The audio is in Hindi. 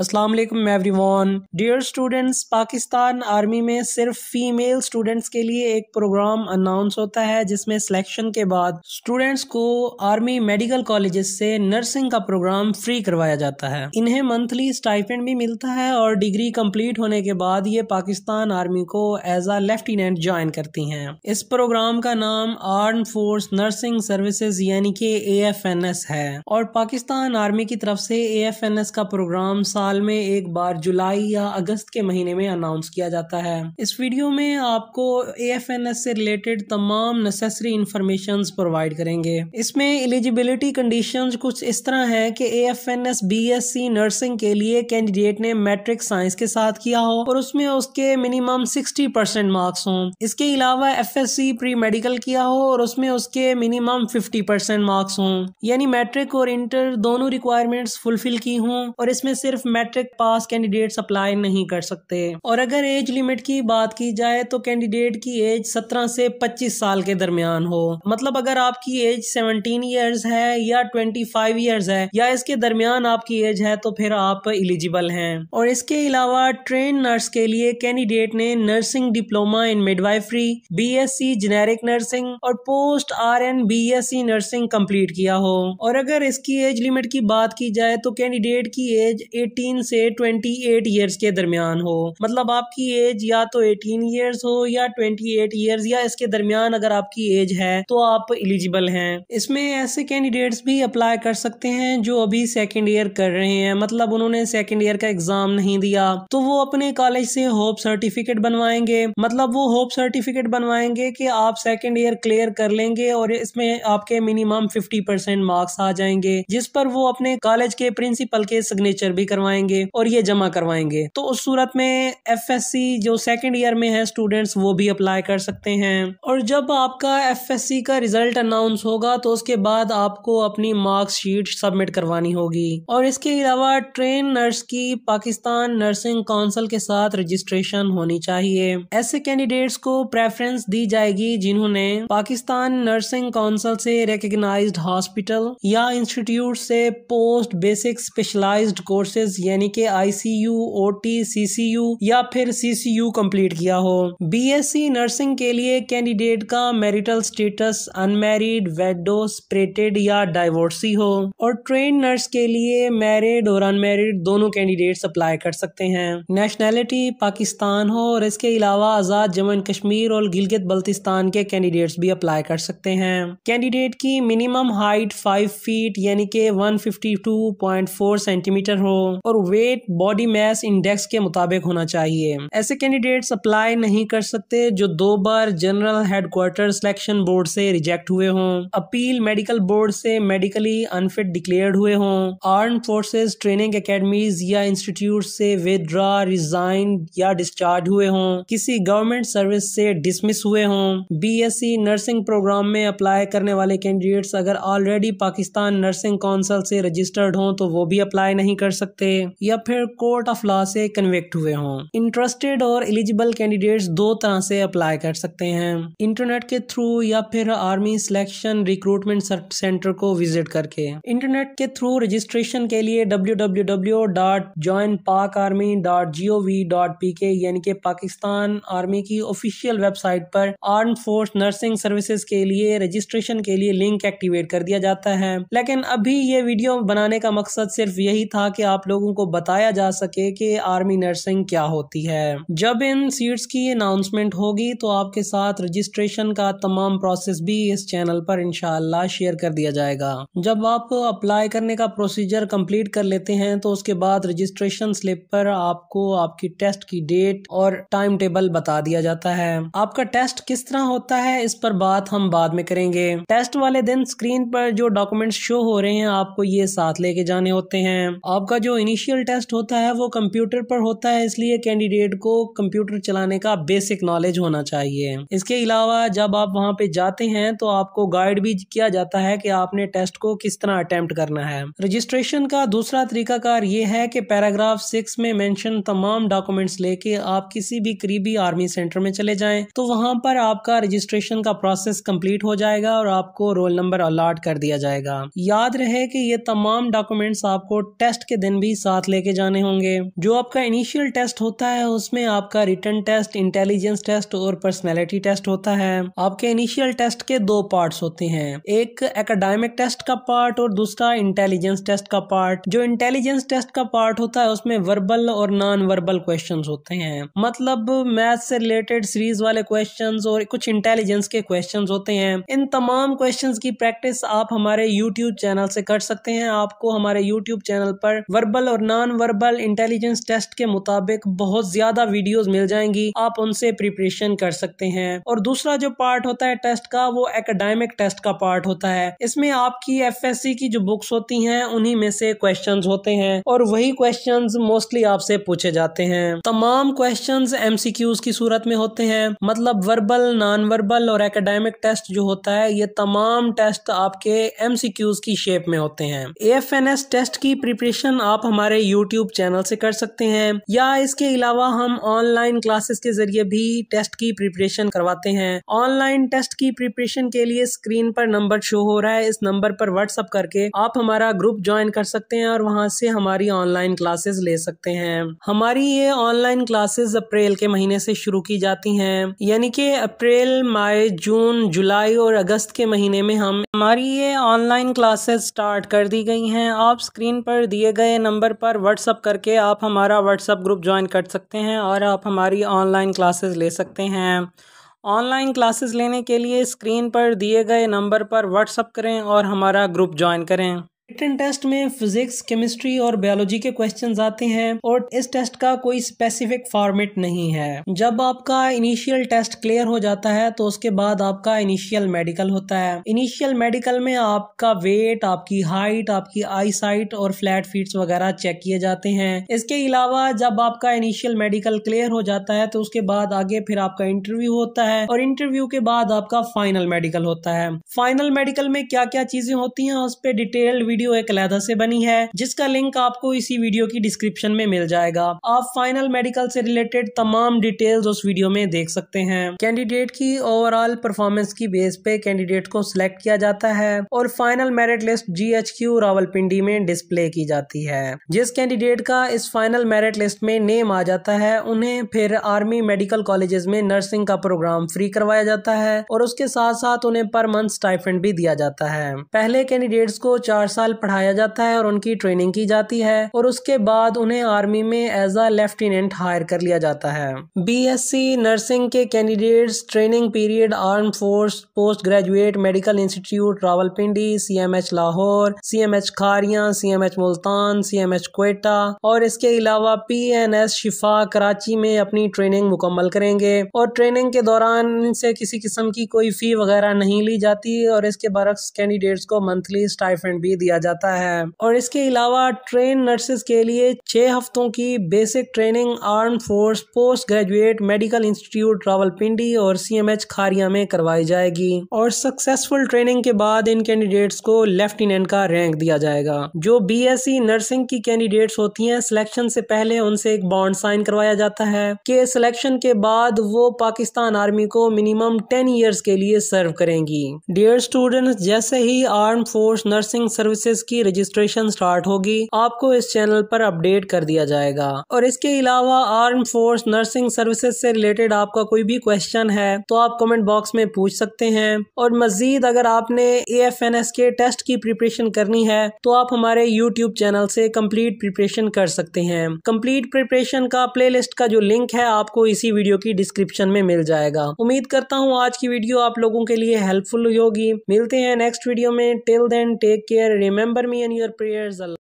Aslam every one dear students Pakistan army में सिर्फ फीमेल स्टूडेंट्स के लिए एक प्रोग्राम अनाउंस होता है जिसमें सिलेक्शन के बाद स्टूडेंट्स को आर्मी मेडिकल कॉलेजेस से नर्सिंग का प्रोग्राम फ्री करवाया जाता है इन्हें मंथली स्टाइपेंड भी मिलता है और डिग्री कंप्लीट होने के बाद ये पाकिस्तान आर्मी को एज आ लेफ्टिनेंट ज्वाइन करती हैं इस प्रोग्राम का नाम आर्म फोर्स नर्सिंग सर्विसेज यानी कि ए है और पाकिस्तान आर्मी की तरफ से ए का प्रोग्राम साल साल में एक बार जुलाई या अगस्त के महीने में अनाउंस किया जाता है इस वीडियो में आपको ए से रिलेटेड तमाम नेसेसरी इंफॉर्मेशन प्रोवाइड करेंगे इसमें एलिजिबिलिटी कंडीशन कुछ इस तरह है कि A F N S B S C nursing के लिए कैंडिडेट ने मैट्रिक साइंस के साथ किया हो और उसमें उसके मिनिमम सिक्सटी परसेंट मार्क्स हों इसके अलावा F S C pre medical किया हो और उसमें उसके मिनिमम फिफ्टी परसेंट मार्क्स हों यानी मैट्रिक और इंटर दोनों रिक्वायरमेंट्स फुलफिल की हों और इसमें सिर्फ मैट्रिक पास कैंडिडेट अप्लाई नहीं कर सकते और अगर एज लिमिट की बात की जाए तो कैंडिडेट की एज 17 से पच्चीस साल के दरमियान हो मतलब अगर आपकी एज 17 इयर्स है या 25 फाइव है या इसके दरमियान आपकी एज है तो फिर आप एलिजिबल हैं और इसके अलावा ट्रेन नर्स के लिए कैंडिडेट ने nursing diploma in midwifery C generic nursing और post R N C nursing complete किया हो और अगर इसकी एज लिमिट की बात की जाए तो कैंडिडेट की एज 18 एटीन से ट्वेंटी एट ईयर्स के दरमियान हो मतलब आपकी एज या तो एटीन ईयर्स हो या ट्वेंटी एट ईयर्स या इसके दरमियान अगर आपकी एज है तो आप एलिजिबल हैं इसमें ऐसे कैंडिडेट्स भी अप्लाई कर सकते हैं जो अभी सेकेंड ईयर कर रहे हैं मतलब उन्होंने सेकेंड ईयर का एग्जाम नहीं दिया तो वो अपने कॉलेज से होप सर्टिफिकेट बनवाएंगे मतलब वो होप सर्टिफिकेट बनवाएंगे कि आप सेकेंड ईयर क्लियर कर लेंगे और इसमें आपके मिनिमम फिफ्टी परसेंट मार्क्स आ जाएंगे जिस पर वो अपने कॉलेज के प्रिंसिपल के सिग्नेचर भी करवाएंगे करवाएंगे और ये जमा करवाएंगे तो उस सूरत में एफ जो सेकेंड ईयर में है स्टूडेंट्स वो भी अप्लाई कर सकते हैं और जब आपका एफ का रिजल्ट अनाउंस होगा तो उसके बाद आपको अपनी मार्क्सिट सबमिट करवानी होगी और इसके अलावा ट्रेन नर्स की पाकिस्तान नर्सिंग काउंसिल के साथ रजिस्ट्रेशन होनी चाहिए ऐसे कैंडिडेट्स को प्रेफरेंस दी जाएगी जिन्होंने पाकिस्तान नर्सिंग काउंसिल से रिकग्नाइज हॉस्पिटल या इंस्टीट्यूट से पोस्ट बेसिक स्पेशलाइज्ड कोर्सेज यानी कि आईसीयू ओटी सीसीयू या फिर सीसीयू कंप्लीट किया हो बीएससी नर्सिंग के लिए कैंडिडेट का marital status unmarried widow separated या डाइवोर्सी हो और ट्रेन नर्स के लिए मैरिड और अनमेरिड दोनों कैंडिडेट अप्लाई कर सकते हैं नेशनैलिटी पाकिस्तान हो और इसके अलावा आज़ाद जम्मू एंड कश्मीर और गिलगित बल्तिस्तान के कैंडिडेट्स भी अप्लाई कर सकते हैं कैंडिडेट की मिनिमम हाइट फाइव फीट यानी पॉइंट 152.4 सेंटीमीटर हो और वेट बॉडी मैस इंडेक्स के मुताबिक होना चाहिए ऐसे कैंडिडेट्स अप्लाई नहीं कर सकते जो दो बार जनरल हेडक्वार्टर सिलेक्शन बोर्ड से रिजेक्ट हुए हों अपील मेडिकल बोर्ड से मेडिकली अनफिट डिक्लेयर हुए हों आर्म फोर्सेज ट्रेनिंग अकेडमीज या इंस्टीट्यूट से विदड्रा रिजाइन या डिस्चार्ज हुए हों किसी गवर्नमेंट सर्विस से डिसमिस हुए हों सी नर्सिंग प्रोग्राम में अप्लाई करने वाले कैंडिडेट्स अगर ऑलरेडी पाकिस्तान नर्सिंग काउंसिल से रजिस्टर्ड हों तो वो भी अप्लाई नहीं कर सकते या फिर कोर्ट ऑफ लॉ से कन्वेक्ट हुए हों इंटरेस्टेड और एलिजिबल कैंडिडेट्स दो तरह से अप्लाई कर सकते हैं इंटरनेट के थ्रू या फिर आर्मी सिलेक्शन रिक्रूटमेंट सेंटर को विजिट करके इंटरनेट के थ्रू रजिस्ट्रेशन के लिए www.joinpakarmy.gov.pk यानी कि पाकिस्तान आर्मी की ऑफिशियल वेबसाइट पर आर्म फोर्स नर्सिंग सर्विसेज के लिए रजिस्ट्रेशन के लिए लिंक एक्टिवेट कर दिया जाता है लेकिन अभी ये वीडियो बनाने का मकसद सिर्फ यही था कि आप लोगों लोगों को बताया जा सके कि आर्मी नर्सिंग क्या होती है जब इन सीट्स की अनाउंसमेंट होगी तो आपके साथ रजिस्ट्रेशन का तमाम प्रोसेस भी इस चैनल पर इनशाला शेयर कर दिया जाएगा जब आप अप्लाई करने का प्रोसीजर कंप्लीट कर लेते हैं तो उसके बाद रजिस्ट्रेशन स्लिप पर आपको आपकी टेस्ट की डेट और टाइम टेबल बता दिया जाता है आपका टेस्ट किस तरह होता है इस पर बात हम बाद में करेंगे टेस्ट वाले दिन स्क्रीन पर जो डॉक्यूमेंट्स शो हो रहे हैं आपको ये साथ लेके जाने होते हैं आपका जो इनिशियल इनिशियल टेस्ट होता है वो कंप्यूटर पर होता है इसलिए कैंडिडेट को कंप्यूटर चलाने का बेसिक नॉलेज होना चाहिए इसके अलावा जब आप वहाँ पे जाते हैं तो आपको गाइड भी किया जाता है कि आपने टेस्ट को किस तरह अटेम्प्ट करना है रजिस्ट्रेशन का दूसरा तरीकाकार ये है कि पैराग्राफ सिक्स में मैंशन तमाम डॉक्यूमेंट्स लेके आप किसी भी करीबी आर्मी सेंटर में चले जाएं तो वहाँ पर आपका रजिस्ट्रेशन का प्रोसेस कंप्लीट हो जाएगा और आपको रोल नंबर अलाट कर दिया जाएगा याद रहे कि ये तमाम डॉक्यूमेंट्स आपको टेस्ट के दिन भी साथ साथ लेके जाने होंगे जो आपका इनिशियल टेस्ट होता है उसमें आपका रिटर्न टेस्ट इंटेलिजेंस टेस्ट और पर्सनैलिटी टेस्ट होता है आपके इनिशियल टेस्ट के दो पार्ट होते हैं एक एकेडमिक टेस्ट का पार्ट और दूसरा इंटेलिजेंस टेस्ट का पार्ट जो इंटेलिजेंस टेस्ट का पार्ट होता है उसमें वर्बल और नॉन वर्बल क्वेश्चन होते हैं मतलब मैथ से रिलेटेड सीरीज वाले क्वेश्चन और कुछ इंटेलिजेंस के क्वेश्चन होते हैं इन तमाम क्वेश्चन की प्रैक्टिस आप हमारे यूट्यूब चैनल से कर सकते हैं आपको हमारे यूट्यूब चैनल पर वर्बल और नॉन वर्बल इंटेलिजेंस टेस्ट के मुताबिक बहुत ज़्यादा वीडियोस मिल जाएंगी आप उनसे प्रिपरेशन कर सकते हैं और दूसरा जो पार्ट होता है टेस्ट का वो एकेडमिक टेस्ट का पार्ट होता है इसमें आपकी एफ की जो बुक्स होती है उन्हीं में से क्वेश्चन होते हैं और वही क्वेश्चन मोस्टली आपसे पूछे जाते हैं तमाम क्वेश्चन एम की सूरत में होते हैं मतलब वर्बल नॉन वर्बल और एकेडमिक टेस्ट जो होता है ये तमाम टेस्ट आपके एम की शेप में होते हैं ए टेस्ट की प्रिपरेशन आप हमारे हमारे YouTube चैनल से कर सकते हैं या इसके अलावा हम ऑनलाइन क्लासेस के जरिए भी टेस्ट की प्रिपरेशन करवाते हैं ऑनलाइन टेस्ट की प्रिपरेशन के लिए स्क्रीन पर नंबर शो हो रहा है इस नंबर पर व्हाट्सअप करके आप हमारा ग्रुप ज्वाइन कर सकते हैं और वहाँ से हमारी ऑनलाइन क्लासेस ले सकते हैं हमारी ये ऑनलाइन क्लासेस अप्रैल के महीने से शुरू की जाती है यानी की अप्रैल मई जून जुलाई और अगस्त के महीने में हम हमारी ये ऑनलाइन क्लासेस स्टार्ट कर दी गई हैं आप स्क्रीन पर दिए गए नंबर नंबर पर व्हाट्सअप करके आप हमारा व्हाट्सअप ग्रुप ज्वाइन कर सकते हैं और आप हमारी ऑनलाइन क्लासेस ले सकते हैं ऑनलाइन क्लासेस लेने के लिए स्क्रीन पर दिए गए नंबर पर व्हाट्सअप करें और हमारा ग्रुप ज्वाइन करें रिटर्न टेस्ट में फिजिक्स केमिस्ट्री और बायोलॉजी के क्वेश्चंस आते हैं और इस टेस्ट का कोई स्पेसिफिक फॉर्मेट नहीं है जब आपका इनिशियल टेस्ट क्लियर हो जाता है तो उसके बाद आपका इनिशियल मेडिकल होता है इनिशियल मेडिकल में आपका वेट आपकी हाइट आपकी आई साइट और फ्लैट फीट्स वगैरह चेक किए जाते हैं इसके अलावा जब आपका इनिशियल मेडिकल क्लियर हो जाता है तो उसके बाद आगे फिर आपका इंटरव्यू होता है और इंटरव्यू के बाद आपका फाइनल मेडिकल होता है फाइनल मेडिकल में क्या क्या चीजें होती है उस पर डिटेल्ड वीडियो एक अलहदा से बनी है जिसका लिंक आपको इसी वीडियो की डिस्क्रिप्शन में मिल जाएगा आप फाइनल मेडिकल से रिलेटेड तमाम डिटेल्स उस वीडियो में देख सकते हैं कैंडिडेट की ओवरऑल परफॉर्मेंस की बेस पे कैंडिडेट को सिलेक्ट किया जाता है और final merit list G H Q Rawalpindi में डिस्प्ले की जाती है जिस कैंडिडेट का इस फाइनल मेरिट लिस्ट में नेम आ जाता है उन्हें फिर आर्मी मेडिकल कॉलेजेस में नर्सिंग का प्रोग्राम फ्री करवाया जाता है और उसके साथ साथ उन्हें पर मंथ स्टाइफेंड भी दिया जाता है पहले कैंडिडेट्स को चार साल साल पढ़ाया जाता है और उनकी ट्रेनिंग की जाती है और उसके बाद उन्हें आर्मी में एज अ लेफ्टिनेंट हायर कर लिया जाता है बीएससी नर्सिंग के candidates training period arm force post graduate medical institute Rawalpindi CMH Lahore CMH Kharian CMH Multan CMH Quetta और इसके अलावा पीएनएस शिफा कराची में अपनी ट्रेनिंग मुकम्मल करेंगे और ट्रेनिंग के दौरान इनसे किसी किस्म की कोई फ़ी वगैरह नहीं ली जाती और इसके बरक्स कैंडिडेट्स को मंथली स्टाइफेंड भी दिया जाता है और इसके अलावा ट्रेन नर्सेज के लिए छः हफ्तों की basic training arm force post graduate medical institute Rawalpindi और सीएमएच खारिया में करवाई जाएगी और सक्सेसफुल ट्रेनिंग के बाद इन कैंडिडेट्स को लेफ्टिनेंट का रैंक दिया जाएगा जो बीएससी नर्सिंग e की कैंडिडेट्स होती हैं सिलेक्शन से पहले उनसे एक बॉन्ड साइन करवाया जाता है कि सिलेक्शन के बाद वो पाकिस्तान आर्मी को मिनिमम टेन ईयर्स के लिए सर्व करेंगी डियर स्टूडेंट जैसे ही arm force nursing service courses की रजिस्ट्रेशन स्टार्ट होगी आपको इस चैनल पर अपडेट कर दिया जाएगा और इसके अलावा आर्म फोर्स नर्सिंग सर्विसेज से रिलेटेड आपका कोई भी क्वेश्चन है तो आप कमेंट बॉक्स में पूछ सकते हैं और मजीद अगर आपने ए एफ एन एस के टेस्ट की प्रिपरेशन करनी है तो आप हमारे यूट्यूब चैनल से कम्प्लीट प्रिपरेशन कर सकते हैं कम्प्लीट प्रिपरेशन का प्ले लिस्ट का जो लिंक है आपको इसी वीडियो की डिस्क्रिप्शन में मिल जाएगा उम्मीद करता हूँ आज की वीडियो आप लोगों के लिए हेल्पफुल होगी मिलते हैं नेक्स्ट वीडियो में till then take care Remember me in your prayers, Allah.